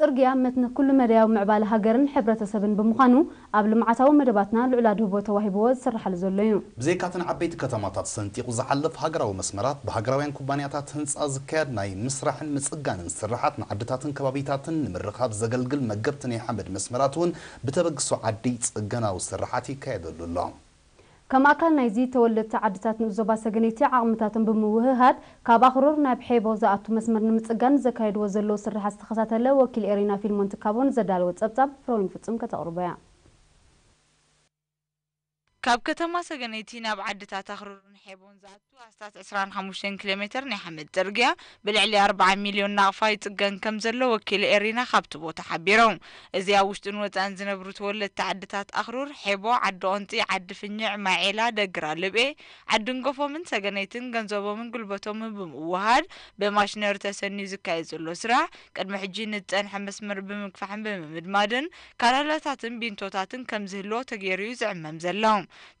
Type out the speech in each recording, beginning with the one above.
ፅርግያ መትነ ኩሉ መድያዊ ምዕባለ ሃገርን ሕብረተሰብን ብምዃኑ ኣብ ልምዓታዊ መደባትና ልዑላ ድህቦ ተዋሂብዎ ዝስራሓሉ ዘሎ እዩ ብዘይካተን ዓበይቲ ከተማታት ሰንጢቁ ዝሓልፍ ሃገራዊ መስመራት ብሃገራውያን ኩባንያታት ህንፃ ዝካየድ ናይ ምስራሕን ምፅጋንን ስራሓት ንዓድታትን ከባቢታትን ንምርኻብ ዘገልግል መገብቲ ናይ ሓመድ መስመራት እውን ብተበግሶ ዓዲ ፅገናዊ ስራሓት ይካየደሉ ኣሎ ከም ኣካል ናይዚ ተወለድቲ ዓድታት ንዕዞባ ሰገነይቲ ዓቕምታትን ብምውህሃድ ካብ ኣኽሩር ናብ ሒቦ ዝኣቱ መስመር ንምፅጋን ዘካየድዎ ዘለዎ ስራሓት ዝተኸታተለ ወኪል ኤሪና ፊልሞን ትካቦን ዘዳለወ ፀብጻብ ፍሮን ፍፁም ከተቕርበያ ካብ ከተማ ሰገነይቲ ናብ ዓድታት ኣኽርሩን ሄቦን ዝኣቱ ኣስታት 25 ኪሎ ሜትር ናይ ሓመድ ፅርግያ ብልዕሊ 40 ሚልዮን ናቕፋ ይፅገን ከም ዘሎ ወኪል ኤሪና ካብቲ ቦታ ሓቢሮም እዚ ኣብ ውሽጥን ወፃእን ዝነብሩ ተወለድቲ ዓድታት ኣኽሩር ሄቦ ዓዲ ቆንፂ ዓዲ ፍኝዕ ማዕላ ደግራ ልብኤ ዓድን ጎፎምን ሰገነይትን ገንዘቦምን ጉልበቶምን ብምውሃድ ብማሽነሪ ተሰንዩ ዝካየድ ዘሎ ስራሕ ቅድሚ ሕጂ ንዝፀንሐ መስመር ብምግፋሕን ብምምድማድን ካላላታትን ቢንቶታትን ከም ዝህልዎ ተገይሩ እዩ ዝዕመም ዘሎ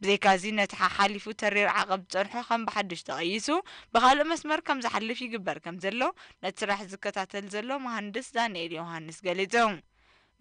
ብዘይካዚ ነቲ ሓሓሊፉ ተሪር ዓቐብ ዝፀንሖ ከም ብሓድሽ ተቐይሱ ብካልእ መስመር ከም ዝሓልፍ ይግበር ከም ዘሎ ነቲ ስራሕ ዝከታተል ዘሎ መሃንድስ ዳንኤል ዮሃንስ ገሊፆም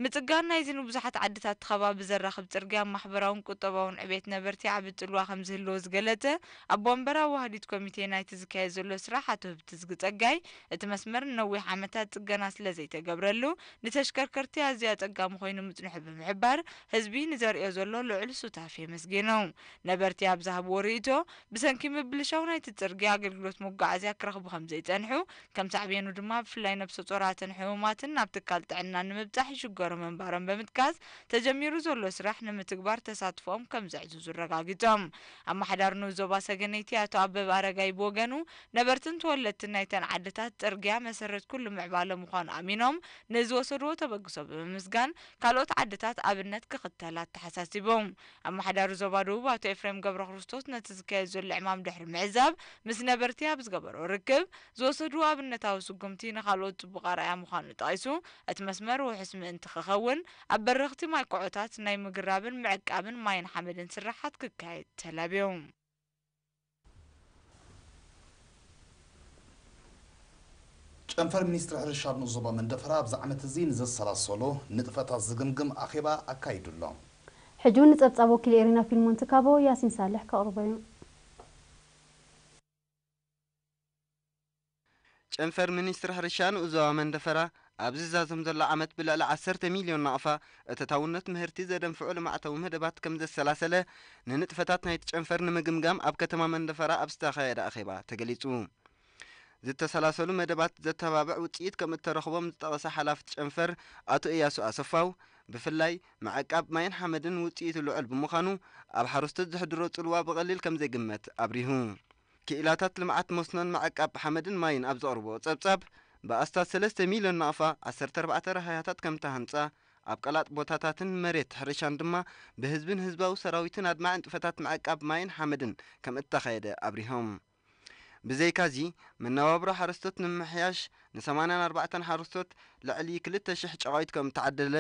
ምፅጋን ናይ ዝን ብዙሓት ዓድታት ከባቢ ዘራኽብ ፅርግያ ማሕበራውን ቁጠባውን ዕቤት ነበርቲ ዓብ ጥልዋ ከም ዝህልዎ ዝገለፀ ኣቦ ወንበራ ዋህዲት ኮሚቴ ናይቲ ዝካየድ ዘሎ ስራሕ ኣቶ ህብቲ ዝግፀጋይ እቲ መስመር ነዊሕ ዓመታት ፅገና ስለ ዘይተገብረሉ ንተሽከርከርቲ ኣዝዩ ኣፀጋሚ ኮይኑ ምፅንሑ ብምሕባር ህዝቢ ንዘርእዮ ዘሎ ልዑል ሱታፍ የመስጊኖም ነበርቲ ኣብ ዝሃብዎ ርእቶ ብሰንኪ ምብልሻው ናይቲ ፅርግያ ኣገልግሎት መጓዓዝያ ክረኽቡ ከም ዘይፀንሑ ከም ሳዕብየኑ ድማ ብፍላይ ነብሰ ፆራትን ሕሙማትን ናብ ትካል ጥዕና ንምብፃሕ ይሽገሩ ዝነበሩ መንበሮም ብምጥቃስ ተጀሚሩ ዘሎ ስራሕ ንምትግባር ተሳትፎኦም ከም ዘዕዝዙ ረጋጊፆም ኣመሓዳሪ ንዞባ ሰገነይቲ ኣቶ ኣበብ ኣረጋይ ብወገኑ ነበርትን ተወለድትን ናይተን ዓድታት ፅርግያ መሰረት ኩሉ ምዕባለ ምዃኑ ኣሚኖም ንዝወሰድዎ ተበግሶ ብምምስጋን ካልኦት ዓድታት ኣብነት ክኽተላ ተሓሳሲቡ ኣመሓዳሪ ዞባ ደቡብ ኣቶ ኤፍሬም ገብረ ክርስቶስ ነቲ ዝካየድ ዘሎ ዕማም ድሕሪ ምዕዛብ ምስ ነበርቲ ኣብ ዝገበሮ ርክብ ዝወሰድዎ ኣብነታዊ ስጉምቲ ንካልኦት ፅቡቅ ኣርኣያ ምዃኑ ጠቂሱ እቲ መስመር ውሕስ ምእንቲ ክኸውን ኣብ በረኽቲ ማይ ኩዕታት ናይ ምግራብን ምዕቃብን ማይን ሓመድን ስራሓት ክካየድ ተለብዮም ጨንፈር ሚኒስትሪ ሕርሻ ንዞባ መንደፈራ ኣብዚ ዓመት እዚ ንዘሰላሰሎ ንጥፈታት ዝግምግም ኣኼባ ኣካይዱ ኣሎ ሕጂ እውን ንፀብጻብ ወኪል ኤሪና ፊልሞን ትካቦ ያሲን ሳልሕ ከቕርቦ እዩ ጨንፈር ሚኒስትሪ ሕርሻ ንእዞባ መንደፈራ ኣብዚ ዛዘም ዘሎ ዓመት ብልዕሊ 10 ሚልዮን ናቕፋ እተታውነት ምህርቲ ዘደንፍዑ ልምዓታዊ ምህደባት ከም ዘሰላሰለ ንንጥፈታት ናይቲ ጨንፈር ንምግምጋም ኣብ ከተማ መንደፈራ ኣብ ዝተኻየደ ኣኼባ ተገሊጹ ዝተሰላሰሉ መደባት ዘተባብዕ ውፅኢት ከም እተረኽቦም ዝጠቐሰ ሓላፍቲ ጨንፈር ኣቶ እያሱ ኣሰፋው ብፍላይ መዕቃብ ማይን ሓመድን ውፅኢት ልዑል ብምዃኑ ኣብ ሓረስቶት ዘሕድሮ ፅልዋ ብቐሊል ከም ዘይግመት ኣብሪሁ ክኢላታት ልምዓት መስኖን መዕቃብ ሓመድን ማይን ኣብ ዘቕርቦ ጸብጻብ ብኣስታት ሰለስተ ሚልዮን ናቕፋ 14 ረሃያታት ከም ተሃንጻ ኣብ ቀላጥ ቦታታትን መሬት ሕርሻን ድማ ብህዝብን ህዝባዊ ሰራዊትን ኣድማዕን ጥፈታት ምዕቃብ ማይን ሓመድን ከም እተኻየደ ኣብሪሆም ብዘይካዚ መነባብሮ ሓረስቶት ንምምሕያሽ ን84 ሓረስቶት ልዕሊ 2,000 ጨቓዊት ከም ተዓደለ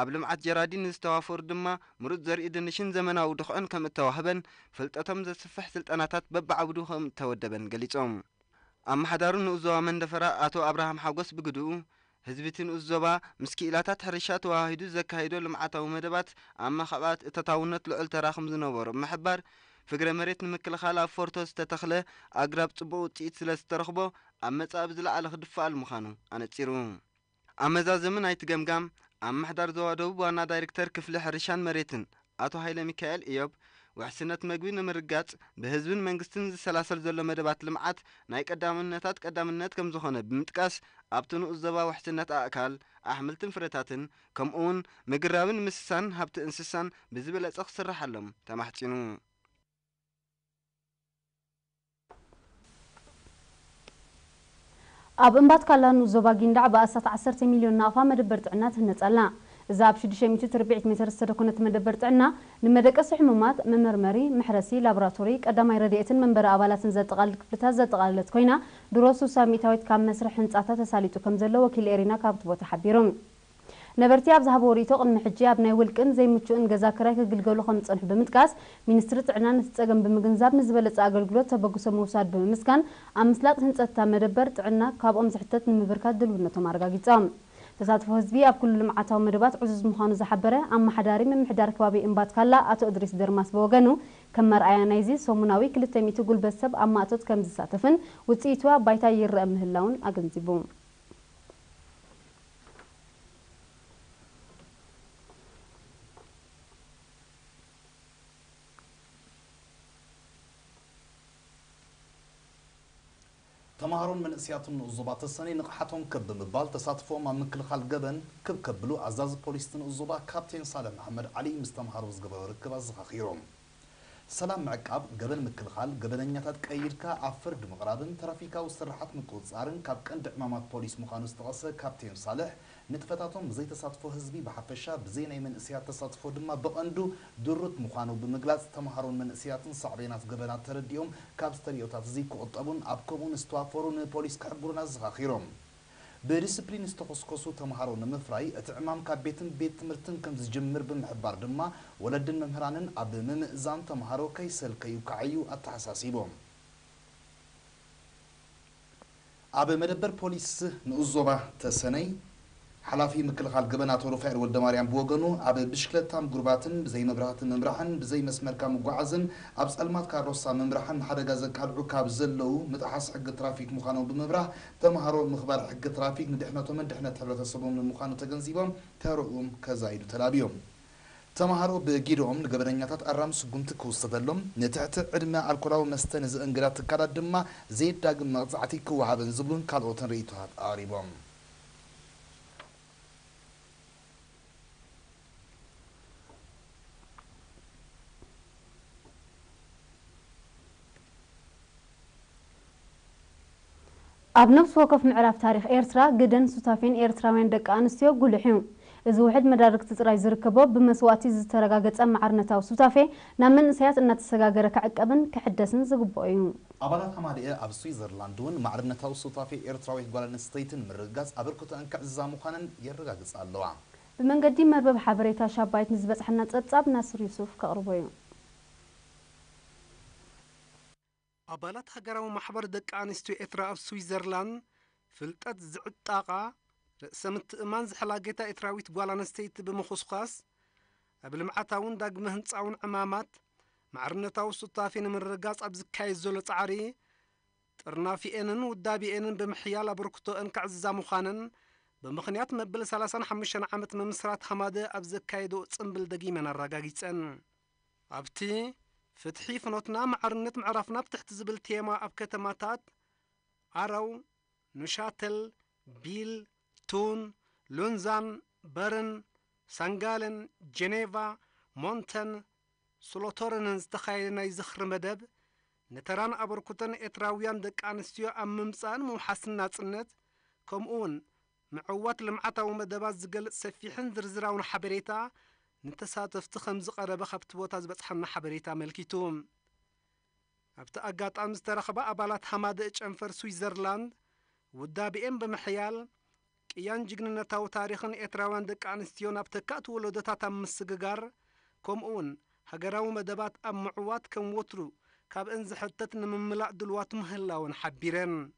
ኣብ ልምዓት ጀራዲን ዝተዋፈሩ ድማ ምሩፅ ዘርኢ ድንሽን ዘመናዊ ድኽዖን ከም እተዋህበን ፍልጠቶም ዘስፍሕ ስልጠናታት በብዓብዱ ከም እተወደበን ገሊፆም ኣብ ማሕዳሩ ዞባ መንደፈራ ኣቶ ኣብርሃም ሓጎስ ብግድኡ ህዝቢ እቲ ንኡ ዞባ ምስ ክኢላታት ሕርሻ ተዋሂዱ ዘካይዶ ልምዓታዊ መደባት ኣብ መኸባት እተታውነት ልዑል ተራኽም ዝነበሩ ምሕባር ፍግረ መሬት ንምክልኻል ኣብ ፎርቶ ዝተተኽለ ኣግራብ ጽቡቕ ውፅኢት ስለ ዝተረኽቦ ኣብ መጻኢ ዝለዓለ ክድፋኣል ምዃኑ ኣነጺሩ ኣመዛዘሚ ናይቲ ገምጋም ኣብ ማሕዳር ዞባ ደቡብ ዋና ዳይረክተር ክፍሊ ሕርሻን መሬትን ኣቶ ሃይለ ሚካኤል እዮብ ውሕስነት መግቢ ንምርጋጽ ብህዝብን መንግስትን ዝሰላሰል ዘሎ መደባት ልምዓት ናይ ቀዳምነታት ቀዳምነት ከም ዝኾነ ብምጥቃስ ኣብቲ ንኡዘባ ውሕስነት ኣእካል ኣሕምልትን ፍረታትን ከምኡውን ምግራብን ምስሳን ሃብቲ እንስሳን ብዝበለጸ ክስራሕ ኣሎም ተማሕጺኑ ኣብ እምባት ካላኑ ዞባ ጊንዳዕ ብኣሳት 10 ሚልዮን ናቕፋ መደበር ጥዕናት ትህነፅ زاب شدشي ميتر ربعت متر السركونة مدبرت عنا نمدقس حمومات ممرمري محرسي لابراتوري قدماي رديئتن منبر أبالاتن زتقال كفتات زتقالت كوينا دروسو ساميتاويت كام مسرح ህንፃታት ተሳሊጡ ከም ዘሎ ወኪል ኤሪና ካብቲ ቦታ ሓቢሮም ነበርቲ ኣብ ዝሃቦ ርኢቶ ቅድሚ ሕጂ ኣብ ናይ ውልቅን ዘይምችኡን ገዛ ክራይ ክግልገሉ ከም ዝፀንሑ ብምጥቃስ ሚኒስትሪ ጥዕና ነቲ ፀገም ብምግንዛብ ንዝበለፀ ኣገልግሎት ተበግሶ ምውሳድ ብምምስጋን ኣብ ምስላጥ ህንፀትታ መደበር ጥዕና ካብኦም ዝሕተት ንምብርካት ድልውነቶም ኣረጋጊፆም تساتف هزبي أب كل المعطاء مربات عزز مخانو زحبرة أما حداري من محدار كوابي إنبات كلا أتو أدريس درماس بوغنو كم مرأي نايزي سومناوي كل التميتو قلب السب أما أتو تكمز ساتفن وتسيتوا بايتا يرأم هلون أقنزي بوم ተማሃሮን መንእስያትን ንዕዞ ተሰኒ ንቕሓቶም ከብ ምባል ተሳትፎም ኣብ ምክልኻል ገበን ክብ ከብሉ ኣዛዚ ፖሊስ ትንዕዞባ ካፕቴን ሳለም ኣሕመድ ዓሊ ምስ ተምሃሮ ዝገበሮ ርክብ ኣዘኻኺሮም ሰላም ምዕቃብ ገበን ምክልኻል ገበነኛታት ቀይድካ ኣብ ፍርዲ ምቕራብን ትራፊካዊ ስራሓት ምቁፅፃርን ካብ ቀንዲ ዕማማት ፖሊስ ምዃኑ ዝተቐሰ ካፕቴን ሳልሕ ንጥፈታቶም ዘይተሳትፎ ህዝቢ ብሓፈሻ ብዘይ ናይ መንእስያት ተሳትፎ ድማ ብቐንዱ ድሩት ምዃኑ ብምግላፅ ተምሃሮን መንእስያትን ሳዕቤናት ገበና ተረዲኦም ካብ ስተሪዮታት እዚ ክቕጠቡን ኣብ ከምኡ ዝተዋፈሩ ንፖሊስ ክሕብሩን ኣዘኻኺሮም ብዲስፕሊን ዝተኮስኮሱ ተምሃሮ ንምፍራይ እቲ ዕማም ካብ ቤትን ቤት ትምህርትን ከም ዝጅምር ብምሕባር ድማ ወለድን መምህራንን ኣብ ምምእዛን ተምሃሮ ከይሰልከዩ ከዓዩ ኣተሓሳሲቦም ኣብ መደበር ፖሊስ ንእዞባ ተሰነይ ሓላፊ ምክልኻል ገበና አቶ ሩፋኤል ወልደ ማርያም ብወገኑ ኣብ ብሽክለታም ጉርባትን ብዘይ መብራህቲ ምምራሕን ብዘይ መስመርካ ምጓዓዝን ኣብ ፀልማት ካሮሳ ምምራሕን ሓደጋ ዘቃልዑ ካብ ዘለው ምጥሓስ ሕጊ ትራፊክ ምዃኖም ብምብራህ ተምሃሮ ምኽባር ሕጊ ትራፊክ ንድሕነቶምን ድሕነት ሕብረተሰቦም ንምዃኑ ተገንዚቦም ተርኡም ከዛይዱ ተላብዮም ተምሃሮ ብጊድኦም ንገበነኛታት ኣራም ስጉምቲ ክውሰተሎም ንትሕቲ ዕድመ ኣልኮላዊ መስተ ንዝእንግዳ ትካላት ድማ ዘየዳግም መቕፃዕቲ ክወሃብን ዝብሉን ካልኦትን ርእቶታት ኣቅሪቦም أب نفس وقف معرف تاريخ إيرترا قدن ستافين إيرترا وين دكان سيو قلحيو إذا واحد مدارك تتراي زركبو بمسواتي زي تراغاقت أمعر نتاو ستافي نامن سياس إنا تساقاقر كعقبن كحدسن زقبوئيو أبالات حمالي إيه أب سويزرلاندون معرب نتاو ستافي إيرترا وين قولن ستيتن مرقاز أبركوت أنك الزاموخانن يرقاقس اللوعم بمن قدي مربب حبريتا شابايت نزبس حنات أتساب ناصر يوسف كأربوئيو ኣባላት ሃገራዊ ማሕበር ደቂ ኣንስትዮ ኤርትራ ኣብ ስዊዘርላንድ ፍልጠት ዝዕጣቓ ርእሰ ምትእማን ዝሓላጌታ ኤርትራዊት ጓል ኣንስተይቲ ብምኹስኳስ ኣብ ልምዓታውን ዳግመ ህንፃውን ዕማማት ማዕርነታዊ ስታፌ ንምርጋፅ ኣብ ዝካየድ ዘሎ ፃዕሪ ጥርናፊኤንን ውዳቢኤንን ብምሕያል ኣበርክቶአን ክዕዝዛ ምዃነን ብምኽንያት መበል 35 ዓመት ምምስራት ሃማደ ኣብ ዘካየዶ ፅምብል ደጊመን ኣረጋጊፀን ኣብቲ فتحي فنوتنا معرنت معرفنا بتحت زبل تيما أبكتماتات عرو نشاتل بيل تون لونزان برن سانغالن جنيفا مونتن سلوتورن ازدخايلنا يزخر مدب نتران أبركوتن إتراويان دك أنستيو أممسان موحاسن ناتسنت كوم اون معوات لمعتا ومدبات زقل سفيحن زرزراون حبريتا نتساتفت خمز قرب خبت بوتاز بس حنا حبريتا ملكيتو أبت أقات أمز ترخبا أبالات حماد إتش أنفر سويزرلاند ودا بإم بمحيال كيان جيجن نتاو تاريخن إتراوان دك عنستيون أبت كات ولودتا تمسققار كوم أون هقراو مدبات أم معوات كم وترو كاب إنز حتتن من ملاع دلوات مهلاون حبيرن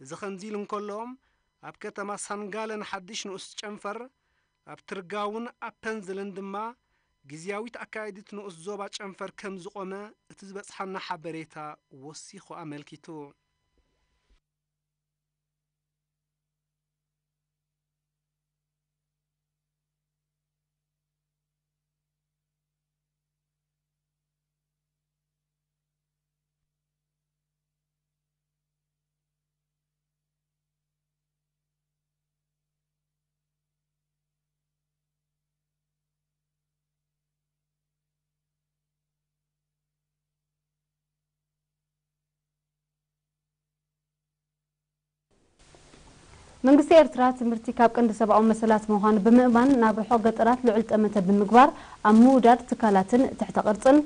زخن زيلن كلهم أبكتا ما سنقالن حدش نوست أنفر ትርጋውን ርጋውን ኣፐን ድማ ግዜያዊት ኣካየዲት ንኡስ ዞባ ጨንፈር ከም ዝቖመ እቲ ዝበጽሓና ሓበሬታ ወሲኹ ኣመልኪቱ منگسی ارتراز مرتی کابکند سبع مسلات مهان به مبان نابح حق ارتراز لعلت امت به مقبر آمودار تکالات تحت قرطن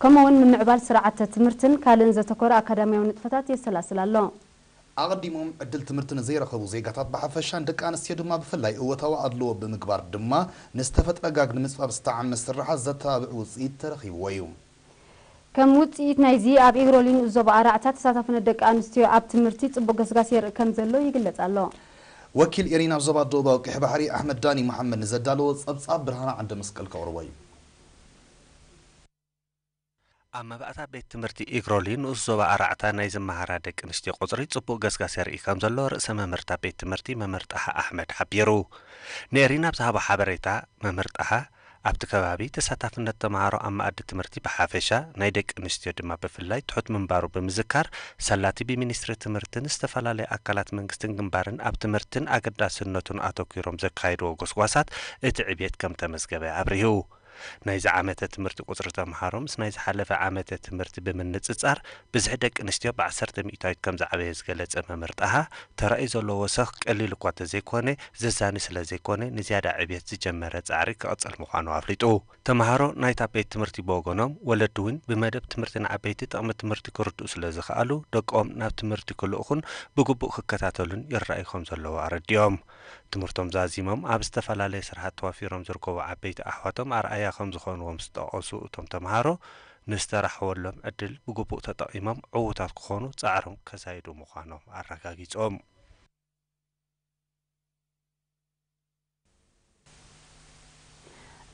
کمون من معبر سرعت تمرتن کالن ز تقر اکادمی و نتفتاتی سلاسل لام آقایی مم عدل تمرتن زیر خوزی گذاشت به حفشان دکان استیاد ما بفلای قوت و عدلو به مقبر دما نستفت بگاج نمیسپاب استعمل سرعت زت و عوضیت رخی ویوم ከም ውፅኢት ናይዚ ኣብ ኤግሮሊን ዞባ ኣርኣዕታ ተሳታፍነት ደቂ ኣንስትዮ ኣብ ትምህርቲ ፅቡቅ ገስጋስ የርኢ ከም ዘሎ ይግለጽ ኣሎ ወኪል ኢሪና ዞባ ደቡባዊ ቅሕ ባሕሪ ኣሕመድ ዳኒ መሐመድ ንዘዳለዎ ጸብጻብ ብርሃና ዓንደ መስቀል ከቕርቦ እዩ ኣብ መባእታ ቤት ትምህርቲ ኢግሮሊ ንኡስ ዞባ ኣርዕታ ናይ ዝመሃራ ደቂ ኣንስትዮ ቁፅሪ ጽቡቕ ገስጋስ የርኢ ከም ዘሎ ርእሰ መምህርታ ቤት ትምህርቲ መምህር ኣሕመድ ሓቢሩ ንኤሪና ብዝሃቦ ሓበሬታ መምህር ኣብቲ ከባቢ ተሳታፍነት ተምሃሮ ኣብ መኣዲ ትምህርቲ ብሓፈሻ ናይ ደቂ ኣንስትዮ ድማ ብፍላይ ትሑት ምንባሩ ብምዝካር ሰላቲ ብሚኒስትሪ ትምህርትን ዝተፈላለዩ ኣካላት መንግስትን ግንባርን ኣብ ትምህርትን ኣገዳስነቱን ኣተኪሮም ዘካየድዎ ጎስጓሳት እቲ ዕብት ከም ተመዝገበ ኣብርሁ ናይዚ ዓመተ ትምህርቲ ቁፅሪ ተምሃሮ ምስ ናይ ዝሓለፈ ዓመተ ትምህርቲ ብምንፅፃር ብዙሕ ደቂ ኣንስትዮ ብዓሰርተ ሚእታዊት ከም ዝዓበየ ዝገለፀ መምርጣሃ ጣሃ ተራእዩ ዘሎ ወሰኽ ቀሊል እኳ ተዘይኮነ ዘዛኒ ስለ ዘይኮነ ንዝያዳ ዕብት ዝጀመረ ፃዕሪ ክቐፅል ምዃኑ ኣፍሊጡ ተምሃሮ ናይታ ቤት ትምህርቲ ብወገኖም ወለዲ እውን ብመደብ ትምህርቲ ንዓበይቲ ጥቕሚ ትምህርቲ ክርድኡ ስለ ዝኽኣሉ ደቆም ናብ ትምህርቲ ክልእኹን ብግቡእ ክከታተሉን ይረአዩ ከም ዘለዎ ኣረዲኦም ትምህርቶም ዛዚሞም ኣብ ዝተፈላለየ ስራሕት ተዋፊሮም ዝርከቡ ዓበይቲ ኣሕዋቶም ኣርኣያ ከም ዝኾንዎም ዝጠቐሱ እቶም ተምሃሮ ንዝተራሕወሎም ዕድል ብግቡእ ተጠቒሞም ዕዉታት ክኾኑ ፃዕሮም ከሳይዱ ምዃኖም ኣረጋጊፆም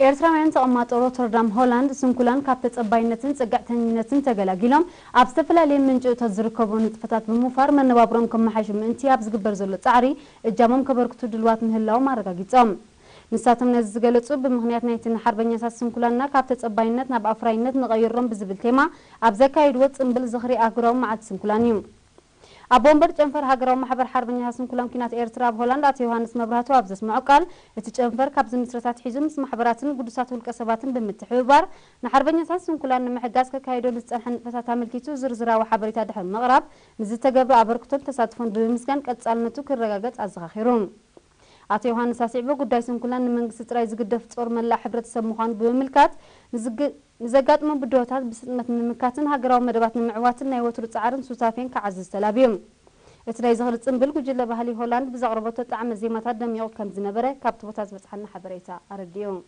ኤርትራውያን ተቐማጦ ሮተርዳም ሆላንድ ስንኩላን ካብ ተፀባይነትን ፅጋዕተኝነትን ተገላጊሎም ኣብ ዝተፈላለየ ምንጭ ዝርከቡ ንጥፈታት ብምውፋር መነባብሮም ክመሓሽ ምእንቲ ኣብ ዝግበር ዘሎ ፃዕሪ እጃሞም ከበርክቱ ድልዋት ምህላዎም ኣረጋጊፆም ንሳቶም ነዚ ዝገለፁ ብምክንያት ናይቲ ንሓርበኛታት ስንኩላንና ካብ ተፀባይነት ናብ ኣፍራይነት ንቐይሮም ብዝብል ቴማ ኣብ ዘካይድዎ ፅምብል ዝኽሪ ኣግራዊ መዓልቲ ስንኩላን እዩ ኣብ ወንበር ጨንፈር ሃገራዊ ማሕበር ሓርበኛ ስንኩላን ኩናት ኤርትራ ኣብ ሆላንድ ኣቶ ዮሃንስ መብራህቱ ኣብ ዘስምዑ ቃል እቲ ጨንፈር ካብዚ ምስረታት ሒዙ ምስ ማሕበራትን ጉዱሳት ውልቀ ሰባትን ብምትሕብባር ንሓርበኛታት ስንኩላን ንምሕጋዝ ከካይዶ ንዝፀንሐ ንጥፈታት ኣመልኪቱ ዝርዝራዊ ሓበሬታ ድሕሪ ምቕራብ ንዝተገብረ ኣበርክቶን ተሳትፎን ብምምስጋን ቀጻልነቱ ክረጋገጽ ኣዘኻኺሮም ኣቶ ዮሃንስ ኣስዒቦ ጉዳይ ስንኩላን ንመንግስቲ ትግራይ ዝግደፍ ጦር መላእ ሕብረተሰብ ምዃኑ ብምምልካት ንዘጋጥሞ ብድሆታት ብስጥመት ንምምካትን ሃገራዊ መደባት ንምዕዋትን ናይ ወትሩ ፃዕርን ሱሳፌን ክዓዝዝ ተላብዮም እቲ ናይ ዝኽሊ ፅምብል ጉጅለ ባህሊ ሆላንድ ብዘቕረበቶ ጣዕመ ዜማታት ደሚቑ ከም ዝነበረ ካብቲ ቦታ ዝበፅሓና ሓበሬታ ኣረዲኦም